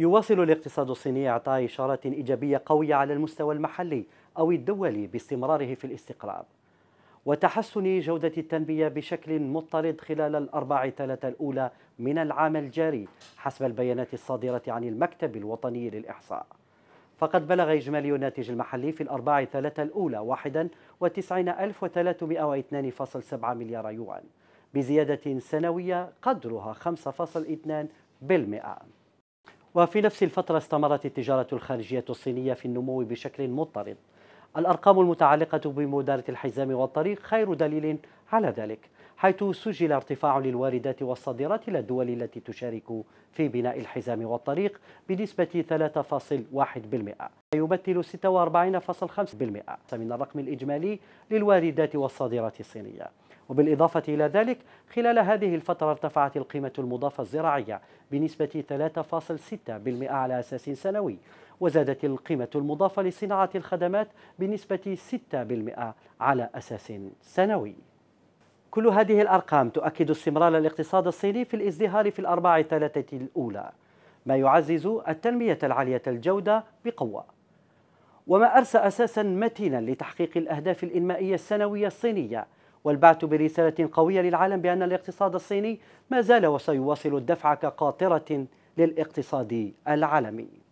يواصل الاقتصاد الصيني إعطاء إشارات إيجابية قوية على المستوى المحلي أو الدولي باستمراره في الاستقرار وتحسن جودة التنمية بشكل مضطرد خلال الأربع ثلاثة الأولى من العام الجاري حسب البيانات الصادرة عن المكتب الوطني للإحصاء فقد بلغ إجمالي الناتج المحلي في الأربع ثلاثة الأولى 91302.7 مليار يوان بزيادة سنوية قدرها 5.2 بالمئة وفي نفس الفترة استمرت التجارة الخارجية الصينية في النمو بشكل مضطرد الأرقام المتعلقة بمدارة الحزام والطريق خير دليل على ذلك حيث سجل ارتفاع للواردات والصادرات إلى الدول التي تشارك في بناء الحزام والطريق بنسبة 3.1% يمثل 46.5% من الرقم الإجمالي للواردات والصادرات الصينية وبالإضافة إلى ذلك خلال هذه الفترة ارتفعت القيمة المضافة الزراعية بنسبة 3.6% على أساس سنوي وزادت القيمة المضافة لصناعة الخدمات بنسبة 6% على أساس سنوي كل هذه الأرقام تؤكد استمرار الاقتصاد الصيني في الازدهار في الأربع الثلاثة الأولى ما يعزز التنمية العالية الجودة بقوة وما أرسى أساسا متينا لتحقيق الأهداف الإنمائية السنوية الصينية والبعث برسالة قوية للعالم بأن الاقتصاد الصيني ما زال وسيواصل الدفع كقاطرة للاقتصاد العالمي